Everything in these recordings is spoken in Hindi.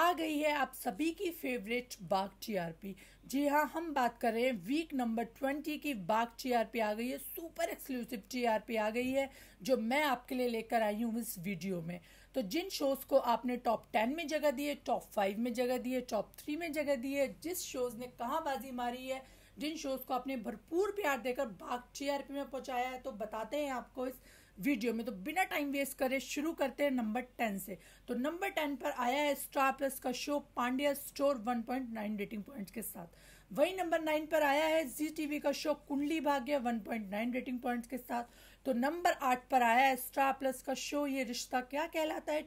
आ गई है आप सभी की फेवरेट बाघ टीआरपी जी हाँ हम बात कर रहे हैं वीक नंबर ट्वेंटी की बाघ टीआरपी आ गई है सुपर एक्सक्लूसिव टीआरपी आ गई है जो मैं आपके लिए लेकर आई हूँ इस वीडियो में तो जिन शोज़ को आपने टॉप टेन में जगह दी है टॉप फाइव में जगह दी है टॉप थ्री में जगह दी है जिस शोज़ ने कहाँ बाजी मारी है जिन शोज़ को आपने भरपूर प्यार देकर भाग छः में पहुंचाया है तो बताते हैं आपको इस वीडियो में तो बिना टाइम वेस्ट करे शुरू करते हैं नंबर टेन से तो नंबर टेन पर आया है स्टार प्लस का show Pandya store 1.9 rating points के साथ वही नंबर नाइन पर आया है जी टीवी का शो कुंडली भाग्य 1.9 रेटिंग पॉइंट्स के साथ तो नंबर आठ पर आया है स्टार प्लस का शो ये रिश्ता क्या कहलाता है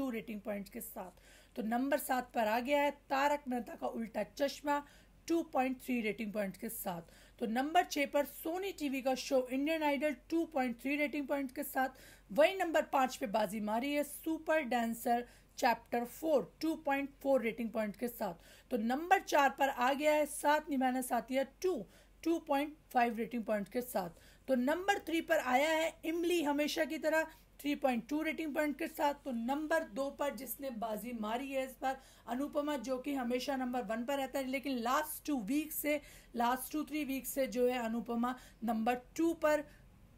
टू रेटिंग पॉइंट के साथ तो नंबर सात पर आ गया है तारक मेहता का उल्टा चश्मा 2.3 रेटिंग पॉइंट्स के साथ तो नंबर छः पर सोनी टीवी का show Indian idol 2.3 rating points के साथ वही नंबर पाँच पे बाजी मारी है super dancer chapter four two point four rating point के साथ तो नंबर चार पर आ गया है Saath Nibhaana Saathiya two two point five rating point के साथ तो नंबर थ्री पर आया है इमली हमेशा की तरह three point two rating point के साथ तो नंबर दो पर जिसने बाजी मारी है इस बार अनुपमा जो कि हमेशा नंबर वन पर रहता है लेकिन लास्ट टू वीक से लास्ट टू थ्री वीक से जो है अनुपमा नंबर टू पर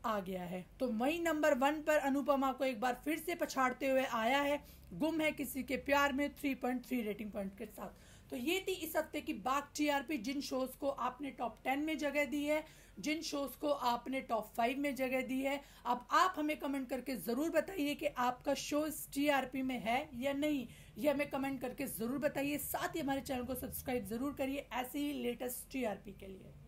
आ गया है तो वही नंबर वन पर अनुपमा को एक बार फिर से पछाड़ते हुए आया है गुम है किसी के प्यार में three point three rating point के साथ तो ये थी इस हफ्ते की बाग टीआरपी जिन शोज को आपने टॉप टेन में जगह दी है जिन शोज को आपने टॉप फाइव में जगह दी है अब आप हमें कमेंट करके जरूर बताइए कि आपका शो इस टीआरपी में है या नहीं ये हमें कमेंट करके जरूर बताइए साथ ही हमारे चैनल को सब्सक्राइब जरूर करिए ऐसे ही लेटेस्ट टीआरपी के लिए